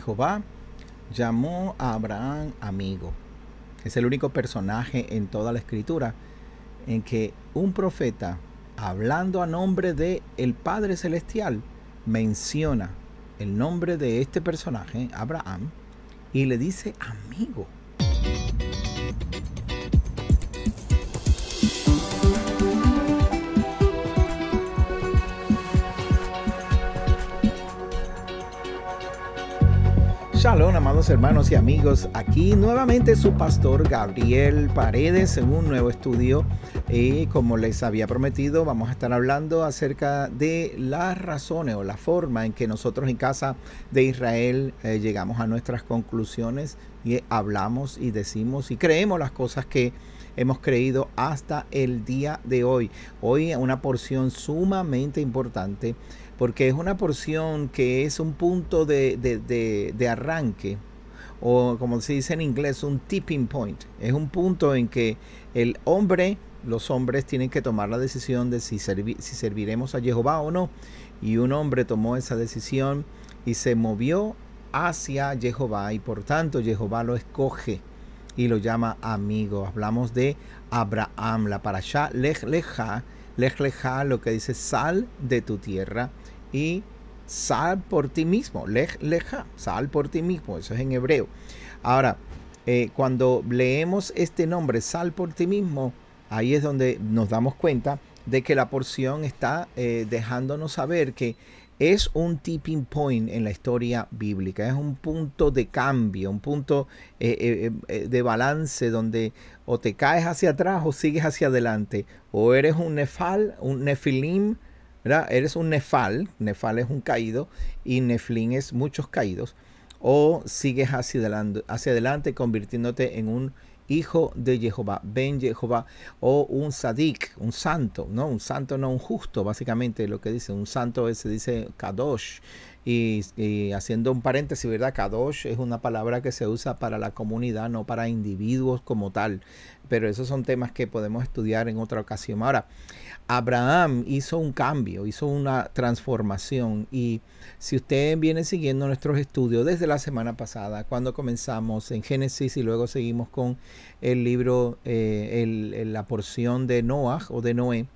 Jehová llamó a Abraham amigo. Es el único personaje en toda la escritura en que un profeta, hablando a nombre de el Padre Celestial, menciona el nombre de este personaje, Abraham, y le dice amigo. Shalom, amados hermanos y amigos. Aquí nuevamente su pastor Gabriel Paredes en un nuevo estudio. Y como les había prometido, vamos a estar hablando acerca de las razones o la forma en que nosotros en casa de Israel eh, llegamos a nuestras conclusiones y hablamos y decimos y creemos las cosas que hemos creído hasta el día de hoy. Hoy una porción sumamente importante porque es una porción que es un punto de, arranque, o como se dice en inglés, un tipping point. Es un punto en que el hombre, los hombres tienen que tomar la decisión de si, si serviremos a Jehová o no. Y un hombre tomó esa decisión y se movió hacia Jehová y por tanto Jehová lo escoge y lo llama amigo. Hablamos de Abraham, la parasha Lech Leja, Lech Leja, lo que dice sal de tu tierra y sal por ti mismo, leja, sal por ti mismo, eso es en hebreo. Ahora, eh, cuando leemos este nombre, sal por ti mismo, ahí es donde nos damos cuenta de que la porción está eh, dejándonos saber que es un tipping point en la historia bíblica, es un punto de cambio, un punto eh, de balance donde o te caes hacia atrás o sigues hacia adelante, o eres un nefal, un nefilim ¿verdad? Eres un nefal, nefal es un caído y neflín es muchos caídos. O sigues hacia adelante, hacia adelante convirtiéndote en un hijo de Jehová, Ben Jehová, o un sadik, un santo, ¿no? Un santo no un justo, básicamente lo que dice. Un santo se dice kadosh. Y, y, haciendo un paréntesis, ¿verdad? Kadosh es una palabra que se usa para la comunidad, no para individuos como tal. Pero esos son temas que podemos estudiar en otra ocasión. Ahora, Abraham hizo un cambio, hizo una transformación y si usted viene siguiendo nuestros estudios desde la semana pasada, cuando comenzamos en Génesis y luego seguimos con el libro, eh, la porción de Noah o de Noé,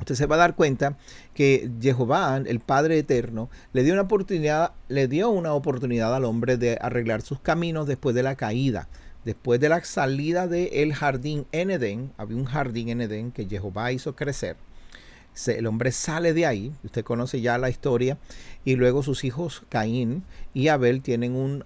usted se va a dar cuenta que Jehová, el Padre Eterno, le dio una oportunidad, le dio una oportunidad al hombre de arreglar sus caminos después de la caída. Después de la salida del jardín en Edén, había un jardín en Edén que Jehová hizo crecer. el hombre sale de ahí, usted conoce ya la historia, y luego sus hijos Caín y Abel tienen un,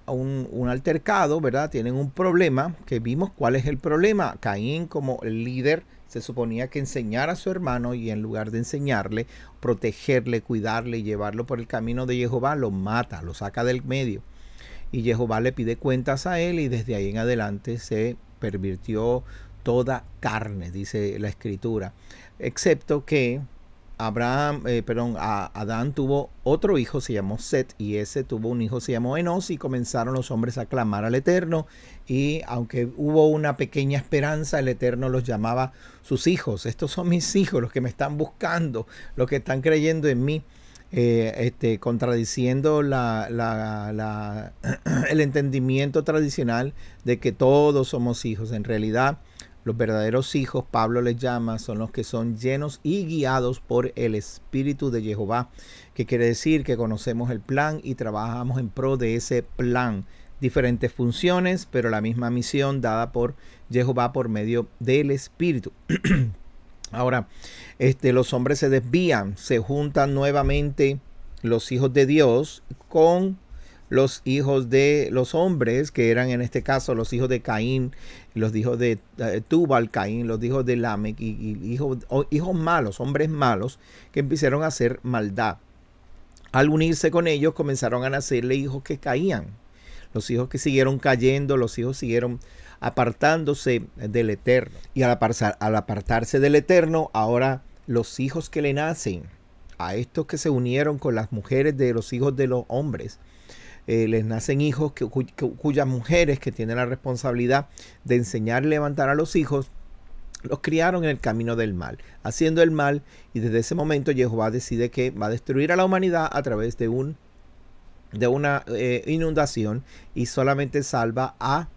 altercado, ¿verdad? Tienen un problema, que vimos cuál es el problema. Caín como el líder se suponía que enseñara a su hermano y en lugar de enseñarle, protegerle, cuidarle y llevarlo por el camino de Jehová, lo mata, lo saca del medio y Jehová le pide cuentas a él y desde ahí en adelante se pervirtió toda carne, dice la escritura. Excepto que Abraham, eh, perdón, Adán tuvo otro hijo, se llamó Set, y ese tuvo un hijo, se llamó Enos, y comenzaron los hombres a clamar al Eterno, y aunque hubo una pequeña esperanza, el Eterno los llamaba sus hijos. Estos son mis hijos, los que me están buscando, los que están creyendo en mí. Eh, este, contradiciendo la, el entendimiento tradicional de que todos somos hijos. En realidad, los verdaderos hijos, Pablo les llama, son los que son llenos y guiados por el Espíritu de Jehová, que quiere decir que conocemos el plan y trabajamos en pro de ese plan. Diferentes funciones, pero la misma misión dada por Jehová por medio del Espíritu. Ahora, este, los hombres se desvían, se juntan nuevamente los hijos de Dios con los hijos de los hombres, que eran en este caso los hijos de Caín, los hijos de eh, Tubal Caín, los hijos de Lamec, y, hijos, malos, hombres malos, que empezaron a hacer maldad. Al unirse con ellos comenzaron a nacerle hijos que caían, los hijos que siguieron cayendo, los hijos siguieron apartándose del Eterno. Y al, apartarse del Eterno, ahora los hijos que le nacen, a estos que se unieron con las mujeres de los hijos de los hombres, eh, les nacen hijos que, cuyas mujeres que tienen la responsabilidad de enseñar y levantar a los hijos, los criaron en el camino del mal, haciendo el mal, y desde ese momento Jehová decide que va a destruir a la humanidad a través de un de una eh, inundación y solamente salva a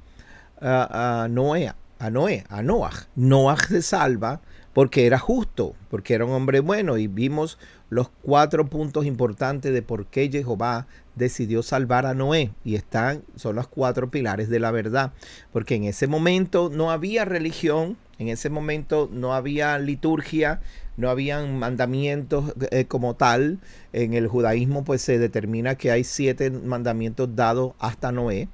a, Noé, a Noé, a Noah. Noah se salva porque era justo, porque era un hombre bueno y vimos los cuatro puntos importantes de por qué Jehová decidió salvar a Noé y están son los cuatro pilares de la verdad, porque en ese momento no había religión, en ese momento no había liturgia, no habían mandamientos eh, como tal. En el judaísmo pues se determina que hay siete mandamientos dados hasta Noé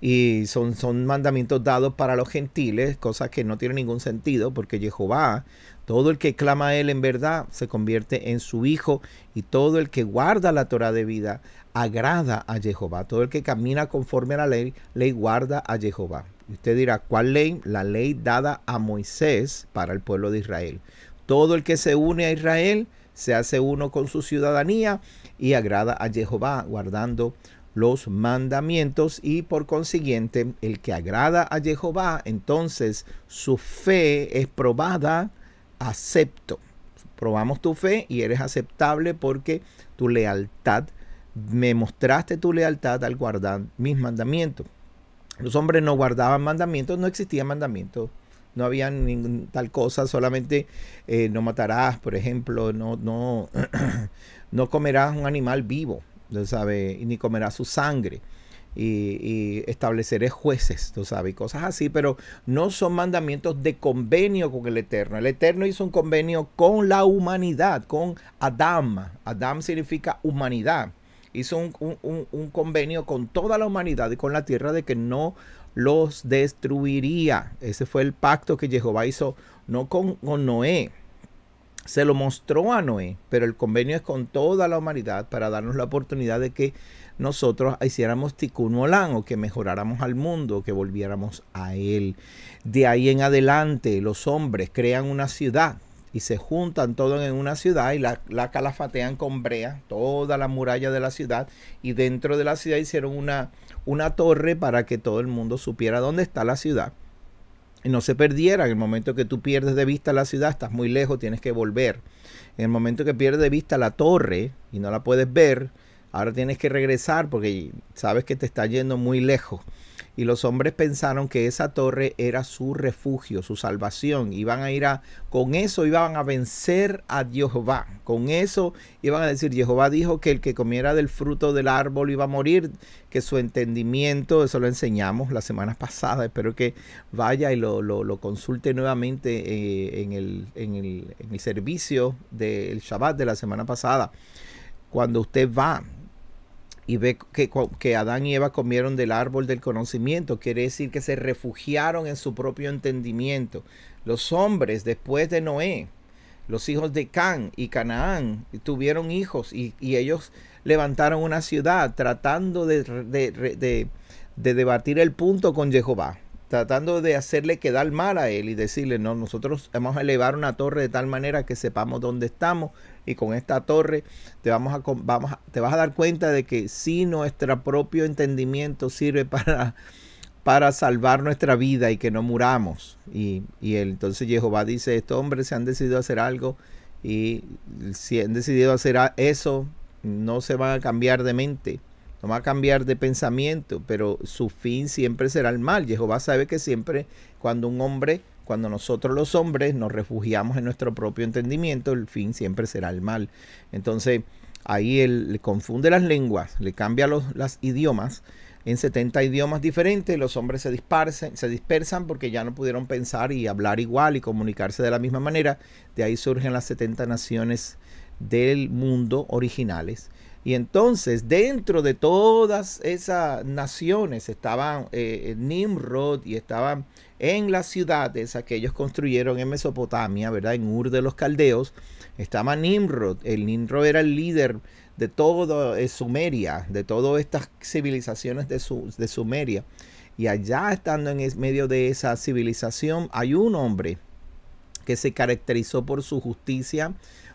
y son, son mandamientos dados para los gentiles, cosas que no tiene ningún sentido, porque Jehová, todo el que clama a él en verdad, se convierte en su hijo, y todo el que guarda la Torah de vida, agrada a Jehová. Todo el que camina conforme a la ley, le guarda a Jehová. Usted dirá, ¿cuál ley? La ley dada a Moisés para el pueblo de Israel. Todo el que se une a Israel se hace uno con su ciudadanía y agrada a Jehová guardando los mandamientos y por consiguiente el que agrada a Jehová, entonces su fe es probada, acepto. Probamos tu fe y eres aceptable porque tu lealtad, me mostraste tu lealtad al guardar mis mandamientos. Los hombres no guardaban mandamientos, no existían mandamientos no había tal cosa, solamente eh, no matarás, por ejemplo, no, no, no comerás un animal vivo ni comerá su sangre. Y, estableceré jueces, tú sabe? cosas así, pero no son mandamientos de convenio con el Eterno. El Eterno hizo un convenio con la humanidad, con Adam. Adam significa humanidad. Hizo un, convenio con toda la humanidad y con la tierra de que no los destruiría. Ese fue el pacto que Jehová hizo, no con Noé, se lo mostró a Noé, pero el convenio es con toda la humanidad para darnos la oportunidad de que nosotros hiciéramos tikkun o que mejoráramos al mundo, que volviéramos a él. De ahí en adelante los hombres crean una ciudad y se juntan todos en una ciudad y la, calafatean con brea, toda la muralla de la ciudad y dentro de la ciudad hicieron una torre para que todo el mundo supiera dónde está la ciudad no se perdiera. En el momento que tú pierdes de vista la ciudad, estás muy lejos, tienes que volver. En el momento que pierdes de vista la torre y no la puedes ver, ahora tienes que regresar porque sabes que te está yendo muy lejos y los hombres pensaron que esa torre era su refugio, su salvación. Iban a ir a, con eso iban a vencer a Jehová. Con eso iban a decir, Jehová dijo que el que comiera del fruto del árbol iba a morir, que su entendimiento, eso lo enseñamos la semana pasada, espero que vaya y lo, consulte nuevamente eh, en, el, en, el, en el servicio del Shabbat de la semana pasada. Cuando usted va, y ve que, Adán y Eva comieron del árbol del conocimiento, quiere decir que se refugiaron en su propio entendimiento. Los hombres después de Noé, los hijos de Can y Canaán tuvieron hijos y, ellos levantaron una ciudad tratando de debatir el punto con Jehová tratando de hacerle quedar mal a él y decirle, no, nosotros hemos a elevar una torre de tal manera que sepamos dónde estamos y con esta torre te, vamos a, vamos te vas a dar cuenta de que si nuestro propio entendimiento sirve para, para salvar nuestra vida y que no muramos. Y, entonces Jehová dice, estos hombres se han decidido hacer algo y si han decidido hacer eso, no se van a cambiar de mente no va a cambiar de pensamiento, pero su fin siempre será el mal. Jehová sabe que siempre cuando un hombre, cuando nosotros los hombres nos refugiamos en nuestro propio entendimiento, el fin siempre será el mal. Entonces, ahí él le confunde las lenguas, le cambia los las idiomas. En 70 idiomas diferentes, los hombres se dispersan, se dispersan porque ya no pudieron pensar y hablar igual y comunicarse de la misma manera. De ahí surgen las 70 naciones del mundo originales y entonces, dentro de todas esas naciones estaban eh, eh, Nimrod y estaban en las ciudades que ellos construyeron en Mesopotamia, ¿verdad? En Ur de los Caldeos, estaba Nimrod. El Nimrod era el líder de toda eh, Sumeria, de todas estas civilizaciones de, de Sumeria. Y allá estando en medio de esa civilización, hay un hombre que se caracterizó por su justicia,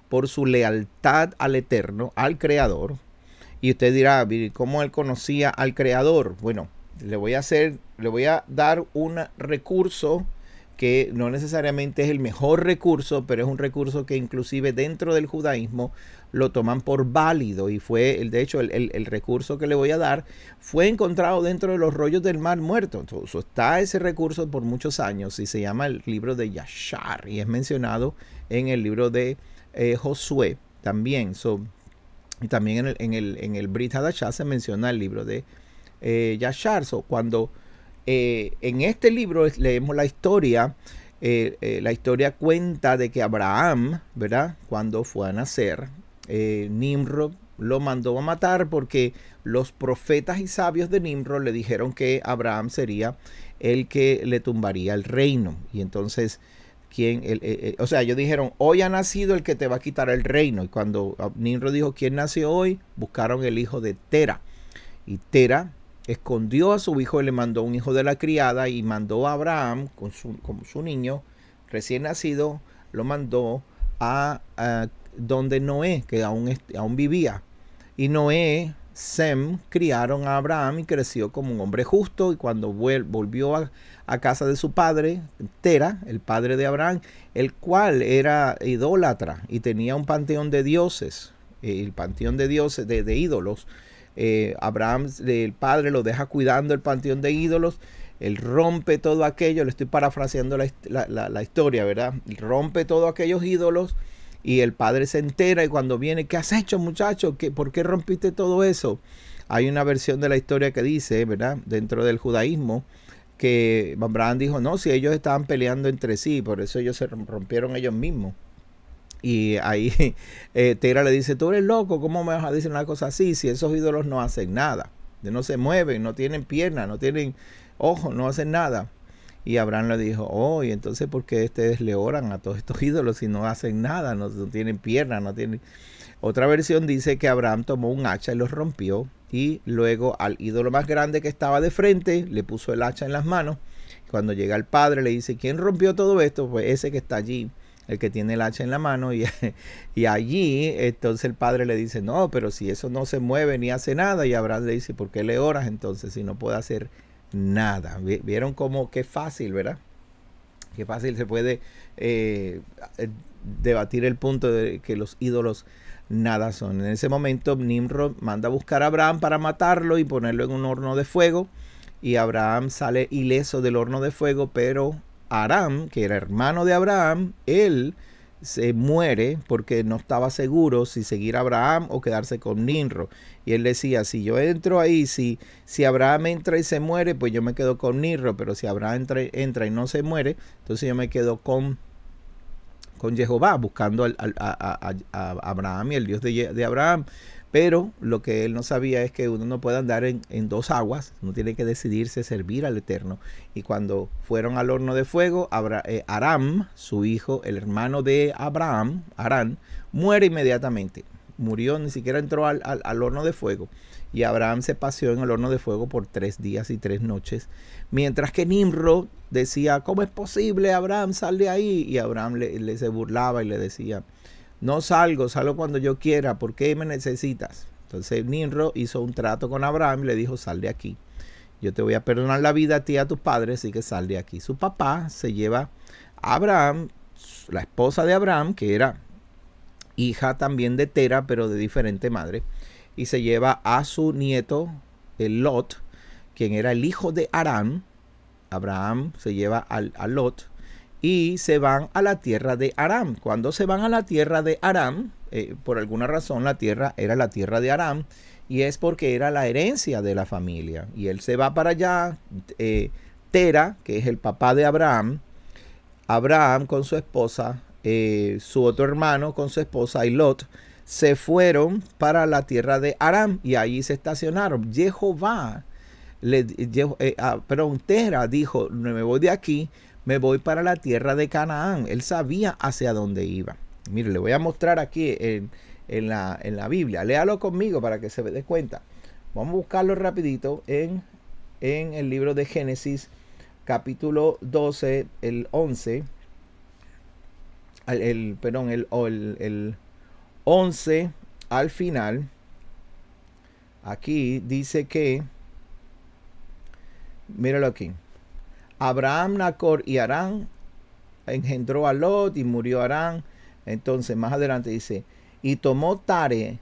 por su lealtad al Eterno, al Creador. Y usted dirá, ¿cómo él conocía al Creador? Bueno, le voy a hacer, le voy a dar un recurso que no necesariamente es el mejor recurso, pero es un recurso que inclusive dentro del judaísmo lo toman por válido y fue, el, de hecho, el, recurso que le voy a dar fue encontrado dentro de los rollos del mar muerto. Entonces, está ese recurso por muchos años y se llama el libro de Yashar y es mencionado en el libro de eh, Josué también. y también en el, en el, Brit Hadashah se menciona el libro de eh, Yashar. cuando eh, en este libro leemos la historia, la historia cuenta de que Abraham, ¿verdad? Cuando fue a nacer, Nimrod lo mandó a matar porque los profetas y sabios de Nimrod le dijeron que Abraham sería el que le tumbaría el reino. Y entonces eh, eh, o sea, ellos dijeron, hoy ha nacido el que te va a quitar el reino. Y cuando ah, Nimrod dijo, ¿quién nació hoy? Buscaron el hijo de Tera. Y Tera escondió a su hijo y le mandó un hijo de la criada y mandó a Abraham con su, niño recién nacido, lo mandó a, a donde Noé, que aún, aún vivía. Y Noé Sem criaron a Abraham y creció como un hombre justo y cuando volvió a, casa de su padre, Tera, el padre de Abraham, el cual era idólatra y tenía un panteón de dioses, el panteón de dioses, de, ídolos. Eh, Abraham, el padre, lo deja cuidando el panteón de ídolos. Él rompe todo aquello, le estoy parafraseando la, historia, ¿verdad? rompe todos aquellos ídolos y el padre se entera y cuando viene, ¿qué has hecho muchacho? ¿Qué, ¿Por qué rompiste todo eso? Hay una versión de la historia que dice, ¿verdad? Dentro del judaísmo, que Abraham dijo, no, si ellos estaban peleando entre sí, por eso ellos se rompieron ellos mismos. Y ahí eh, Tera le dice, tú eres loco, ¿cómo me vas a decir una cosa así si esos ídolos no hacen nada? No se mueven, no tienen piernas, no tienen ojos, no hacen nada. Y Abraham le dijo, oh, y entonces ¿por qué ustedes le oran a todos estos ídolos si no hacen nada, no, tienen piernas, no tienen... Otra versión dice que Abraham tomó un hacha y los rompió y luego al ídolo más grande que estaba de frente le puso el hacha en las manos. Cuando llega el padre le dice, ¿quién rompió todo esto? Pues ese que está allí, el que tiene el hacha en la mano. Y, y allí entonces el padre le dice, no, pero si eso no se mueve ni hace nada. Y Abraham le dice, ¿por qué le oras entonces si no puede hacer nada. Vieron cómo qué fácil, ¿verdad? Qué fácil se puede eh, eh, debatir el punto de que los ídolos nada son. En ese momento Nimrod manda a buscar a Abraham para matarlo y ponerlo en un horno de fuego. Y Abraham sale ileso del horno de fuego, pero Aram, que era hermano de Abraham, él se muere porque no estaba seguro si seguir a Abraham o quedarse con Ninro. Y él decía, si yo entro ahí, si, si Abraham entra y se muere, pues yo me quedo con Ninro. pero si Abraham entra, entra, y no se muere, entonces yo me quedo con, con Jehová, buscando a, Abraham y el Dios de, de Abraham. Pero lo que él no sabía es que uno no puede andar en, dos aguas, uno tiene que decidirse servir al Eterno. Y cuando fueron al horno de fuego, eh, Aram, su hijo, el hermano de Abraham, Aram, muere inmediatamente. Murió, ni siquiera entró al, horno de fuego. Y Abraham se paseó en el horno de fuego por tres días y tres noches. Mientras que Nimrod decía, ¿cómo es posible, Abraham, sal de ahí? Y Abraham le se burlaba y le decía, no salgo, salgo cuando yo quiera, ¿por qué me necesitas? Entonces Ninro hizo un trato con Abraham y le dijo, sal de aquí. Yo te voy a perdonar la vida a ti y a tus padres, así que sal de aquí. Su papá se lleva a Abraham, la esposa de Abraham, que era hija también de Tera, pero de diferente madre, y se lleva a su nieto, el Lot, quien era el hijo de Aram. Abraham se lleva al, a Lot, y se van a la tierra de Aram. Cuando se van a la tierra de Aram, eh, por alguna razón la tierra era la tierra de Aram y es porque era la herencia de la familia. Y él se va para allá, eh, Tera, que es el papá de Abraham, Abraham con su esposa, eh, su otro hermano con su esposa y Lot, se fueron para la tierra de Aram y allí se estacionaron. Jehová, le, ah, Tera dijo, me voy de aquí me voy para la tierra de Canaán. Él sabía hacia dónde iba. Mire, le voy a mostrar aquí en, la, Biblia. Léalo conmigo para que se dé cuenta. Vamos a buscarlo rapidito en, el libro de Génesis, capítulo 12, el 11. perdón, el 11 al final. Aquí dice que... Míralo aquí. Abraham, Nacor y Arán engendró a Lot y murió Arán. Entonces, más adelante dice, y tomó Tare,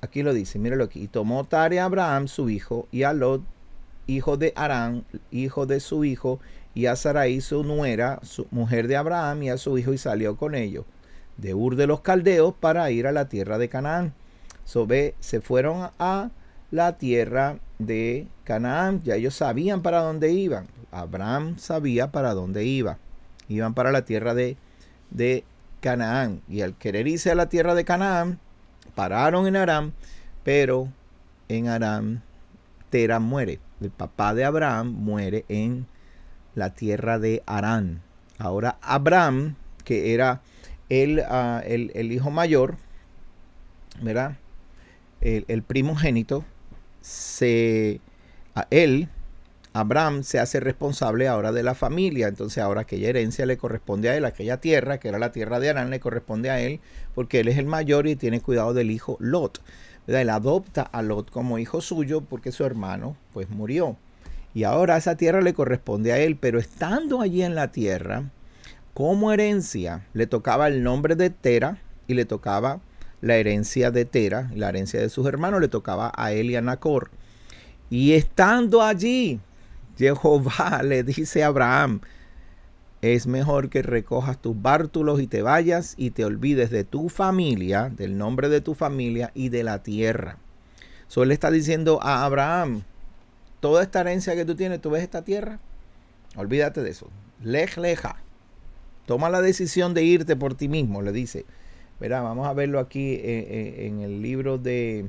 aquí lo dice, míralo aquí, y tomó Tare a Abraham, su hijo, y a Lot, hijo de Arán, hijo de su hijo, y a Sarai, su nuera, su mujer de Abraham, y a su hijo, y salió con ellos de Ur de los Caldeos para ir a la tierra de Canaán. Sobe se fueron a la tierra de Canaán, ya ellos sabían para dónde iban. Abraham sabía para dónde iba. Iban para la tierra de, Canaán. Y al querer irse a la tierra de Canaán, pararon en Aram, pero en Aram Terán muere. El papá de Abraham muere en la tierra de Arán. Ahora Abraham, que era el, ah, el, hijo mayor, ¿verdad? El, el primogénito, se, a él Abraham se hace responsable ahora de la familia, entonces ahora aquella herencia le corresponde a él, aquella tierra, que era la tierra de Arán, le corresponde a él, porque él es el mayor y tiene cuidado del hijo Lot. Él adopta a Lot como hijo suyo porque su hermano pues murió. Y ahora esa tierra le corresponde a él, pero estando allí en la tierra, como herencia, le tocaba el nombre de Tera y le tocaba la herencia de Tera, la herencia de sus hermanos, le tocaba a él y a Nacor. Y estando allí, Jehová le dice a Abraham, es mejor que recojas tus bártulos y te vayas y te olvides de tu familia, del nombre de tu familia y de la tierra. So, está diciendo a Abraham, toda esta herencia que tú tienes, tú ves esta tierra, olvídate de eso. Lej, leja. Toma la decisión de irte por ti mismo, le dice. Verá, vamos a verlo aquí eh, eh, en el libro de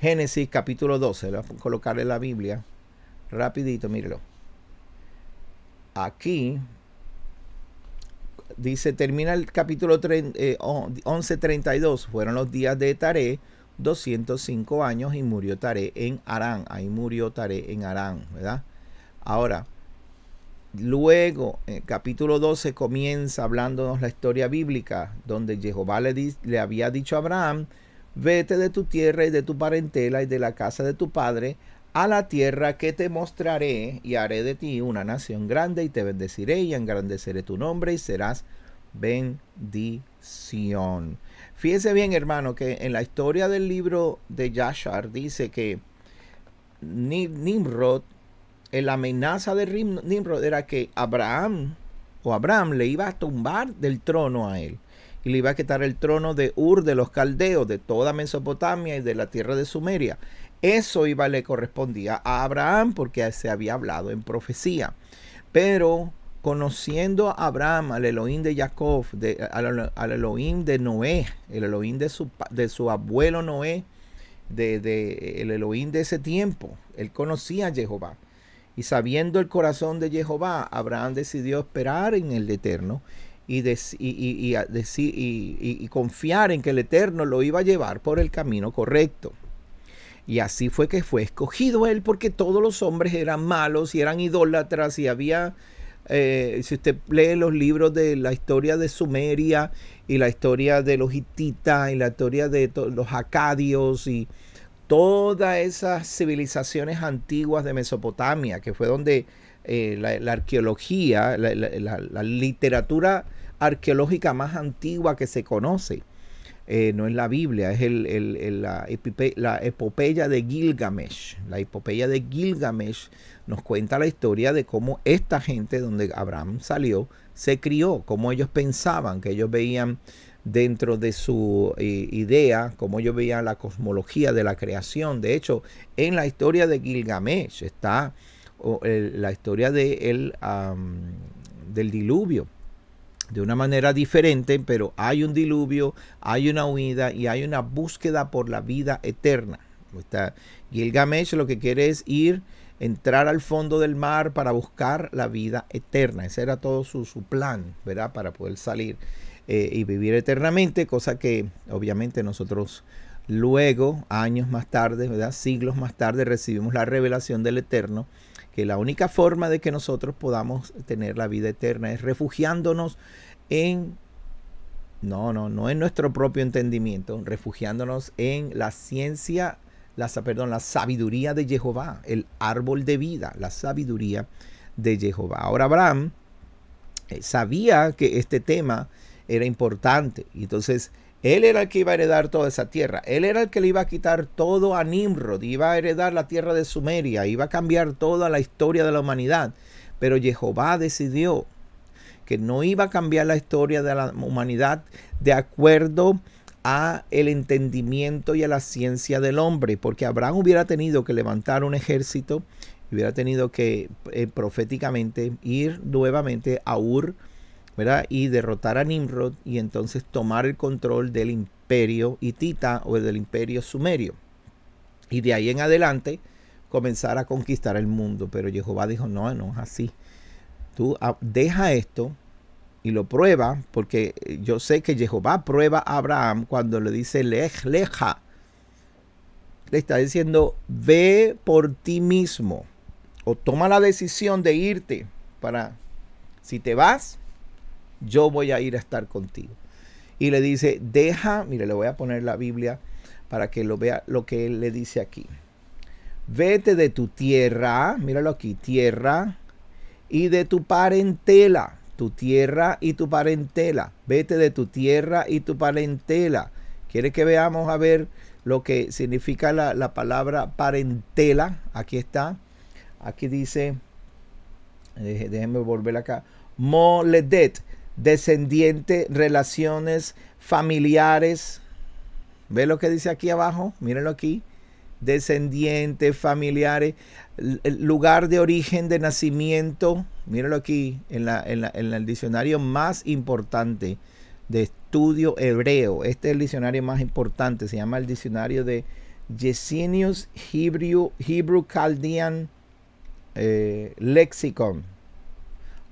Génesis capítulo 12. voy a colocar en la Biblia rapidito, mírelo. Aquí dice, termina el capítulo eh, 11.32, fueron los días de Taré, 205 años y murió Taré en Arán. Ahí murió Taré en Arán, ¿verdad? Ahora, luego, el capítulo 12 comienza hablándonos la historia bíblica, donde Jehová le había dicho a Abraham, vete de tu tierra y de tu parentela y de la casa de tu padre a la tierra que te mostraré y haré de ti una nación grande y te bendeciré y engrandeceré tu nombre y serás bendición. Fíjese bien, hermano, que en la historia del libro de Yashar dice que Nimrod, la amenaza de Nimrod era que Abraham o Abraham le iba a tumbar del trono a él y le iba a quitar el trono de Ur de los caldeos, de toda Mesopotamia y de la tierra de Sumeria. Eso iba le correspondía a Abraham porque se había hablado en profecía. Pero conociendo a Abraham, al Elohim de Jacob, al, Elohim de Noé, el Elohim de su, de su abuelo Noé, de, el Elohim de ese tiempo, él conocía a Jehová. Y sabiendo el corazón de Jehová, Abraham decidió esperar en el Eterno y, y confiar en que el Eterno lo iba a llevar por el camino correcto. Y así fue que fue escogido él porque todos los hombres eran malos y eran idólatras y había, eh, si usted lee los libros de la historia de Sumeria y la historia de los hititas y la historia de los acadios y todas esas civilizaciones antiguas de Mesopotamia, que fue donde eh, la, arqueología, la literatura arqueológica más antigua que se conoce, eh, no es la Biblia, es la, epopeya de Gilgamesh. La epopeya de Gilgamesh nos cuenta la historia de cómo esta gente donde Abraham salió se crió, como ellos pensaban, que ellos veían dentro de su eh, idea, cómo ellos veían la cosmología de la creación. De hecho, en la historia de Gilgamesh está la historia de del diluvio de una manera diferente, pero hay un diluvio, hay una huida y hay una búsqueda por la vida eterna. Está Gilgamesh lo que quiere es ir, entrar al fondo del mar para buscar la vida eterna. Ese era todo su, plan, ¿verdad? Para poder salir eh, y vivir eternamente, cosa que obviamente nosotros luego, años más tarde, ¿verdad? Siglos más tarde, recibimos la revelación del eterno que la única forma de que nosotros podamos tener la vida eterna es refugiándonos en, no, no, no en nuestro propio entendimiento, refugiándonos en la ciencia, la, perdón, la sabiduría de Jehová, el árbol de vida, la sabiduría de Jehová. Ahora Abraham eh, sabía que este tema era importante y entonces él era el que iba a heredar toda esa tierra. Él era el que le iba a quitar todo a Nimrod. Iba a heredar la tierra de Sumeria. Iba a cambiar toda la historia de la humanidad. Pero Jehová decidió que no iba a cambiar la historia de la humanidad de acuerdo a el entendimiento y a la ciencia del hombre, porque Abraham hubiera tenido que levantar un ejército, hubiera tenido que eh, proféticamente ir nuevamente a Ur, y derrotar a Nimrod y entonces tomar el control del imperio hitita o del imperio sumerio. Y de ahí en adelante comenzar a conquistar el mundo. Pero Jehová dijo, no, no es así. Tú ah, deja esto y lo prueba, porque eh, yo sé que Jehová prueba a Abraham cuando le dice, lej, leja. Le está diciendo, ve por ti mismo o toma la decisión de irte para, si te vas, yo voy a ir a estar contigo. Y le dice, deja, mire, le voy a poner la Biblia para que lo vea lo que él le dice aquí. Vete de tu tierra, míralo aquí, tierra, y de tu parentela, tu tierra y tu parentela. Vete de tu tierra y tu parentela. ¿Quiere que veamos a ver lo que significa la, palabra parentela? Aquí está. Aquí dice, Déjeme volver acá. Moledet descendiente, relaciones familiares. ¿Ve lo que dice aquí abajo? Mírenlo aquí. Descendientes, familiares, lugar de origen de nacimiento. Mírenlo aquí en, el diccionario más importante de estudio hebreo. Este es el diccionario más importante. Se llama el diccionario de Yesenius Hebrew, Hebrew Chaldean eh, Lexicon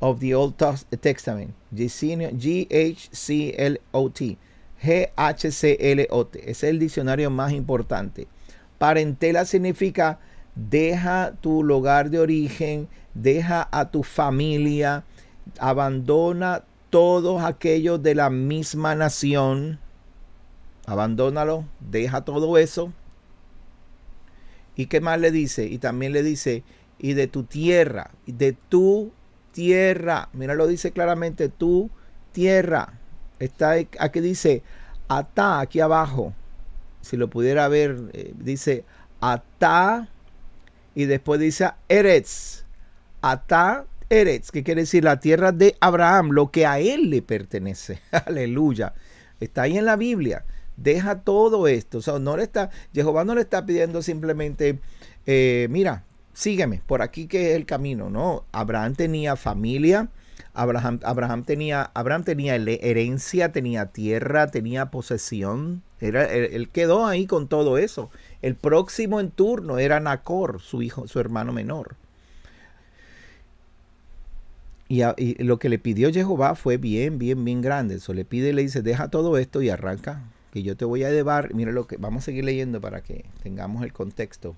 of the Old Testament. G-H-C-L-O-T. G-H-C-L-O-T. Es el diccionario más importante. Parentela significa deja tu lugar de origen, deja a tu familia, abandona todos aquellos de la misma nación. Abandónalo, deja todo eso. ¿Y qué más le dice? Y también le dice, y de tu tierra, de tu tierra. Mira, lo dice claramente tu tierra. Está aquí dice ata aquí abajo. Si lo pudiera ver, eh, dice ata y después dice Eretz. ata Eretz, que quiere decir la tierra de Abraham, lo que a él le pertenece. Aleluya. Está ahí en la Biblia. Deja todo esto. O sea, no le está, Jehová no le está pidiendo simplemente, eh, mira, sígueme, por aquí que es el camino, ¿no? Abraham tenía familia, Abraham, tenía, Abraham tenía herencia, tenía tierra, tenía posesión. Era, él, quedó ahí con todo eso. El próximo en turno era Nacor, su hijo, su hermano menor. Y, y lo que le pidió Jehová fue bien, bien, bien grande. Eso le pide y le dice, deja todo esto y arranca, que yo te voy a llevar. Mira lo que vamos a seguir leyendo para que tengamos el contexto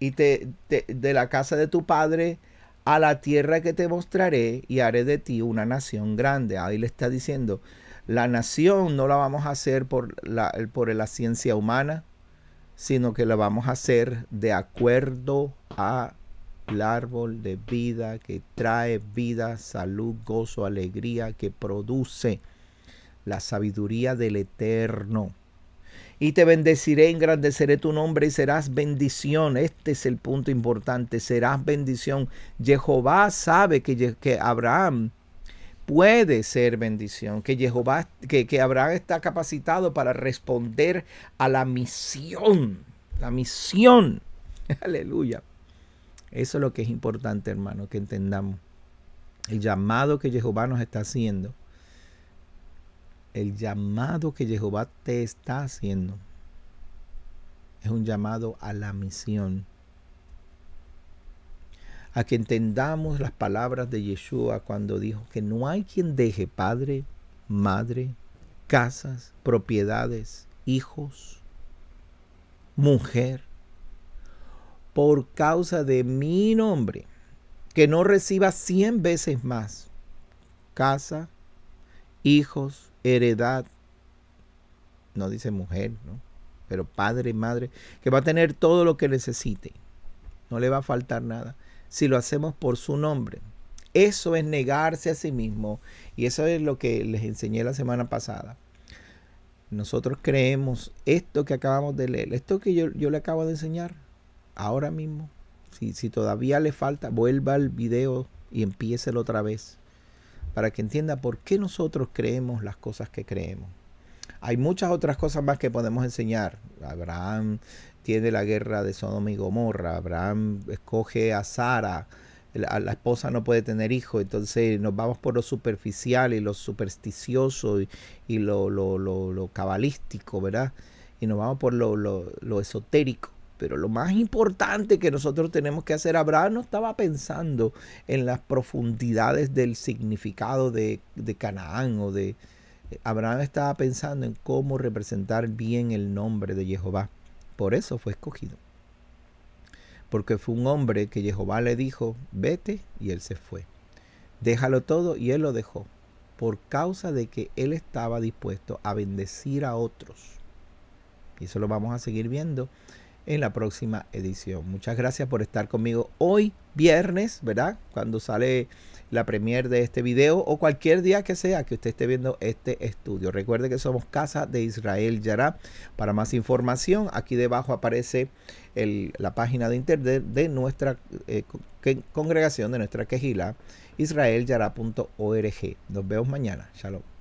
y te, de la casa de tu padre a la tierra que te mostraré y haré de ti una nación grande. Ahí le está diciendo, la nación no la vamos a hacer por la, por la ciencia humana, sino que la vamos a hacer de acuerdo a el árbol de vida que trae vida, salud, gozo, alegría, que produce la sabiduría del eterno y te bendeciré, engrandeceré tu nombre y serás bendición. Este es el punto importante, serás bendición. Jehová sabe que, que Abraham puede ser bendición, que Jehová, que, que Abraham está capacitado para responder a la misión, la misión. Aleluya. Eso es lo que es importante, hermano, que entendamos el llamado que Jehová nos está haciendo el llamado que Jehová te está haciendo es un llamado a la misión. A que entendamos las palabras de Yeshua cuando dijo que no hay quien deje padre, madre, casas, propiedades, hijos, mujer, por causa de mi nombre, que no reciba cien veces más casa, hijos, heredad, no dice mujer, ¿no? pero padre, madre, que va a tener todo lo que necesite. No le va a faltar nada. Si lo hacemos por su nombre. Eso es negarse a sí mismo. Y eso es lo que les enseñé la semana pasada. Nosotros creemos esto que acabamos de leer, esto que yo, yo le acabo de enseñar ahora mismo. Si, si todavía le falta, vuelva al video y lo otra vez para que entienda por qué nosotros creemos las cosas que creemos. Hay muchas otras cosas más que podemos enseñar. Abraham tiene la guerra de Sodoma y Gomorra, Abraham escoge a Sara, la, esposa no puede tener hijo, entonces nos vamos por lo superficial y lo supersticioso y, lo, lo, lo, lo, cabalístico, ¿verdad? Y nos vamos por lo, esotérico. Pero lo más importante que nosotros tenemos que hacer, Abraham no estaba pensando en las profundidades del significado de, Canaán o de... Abraham estaba pensando en cómo representar bien el nombre de Jehová. Por eso fue escogido. Porque fue un hombre que Jehová le dijo, vete, y él se fue. Déjalo todo, y él lo dejó. Por causa de que él estaba dispuesto a bendecir a otros. Y eso lo vamos a seguir viendo en la próxima edición. Muchas gracias por estar conmigo hoy, viernes, ¿verdad? Cuando sale la premier de este video o cualquier día que sea que usted esté viendo este estudio. Recuerde que somos Casa de Israel Yará. Para más información, aquí debajo aparece la página de internet de nuestra eh, congregación, de nuestra quejila, israelyará.org. Nos vemos mañana. Shalom.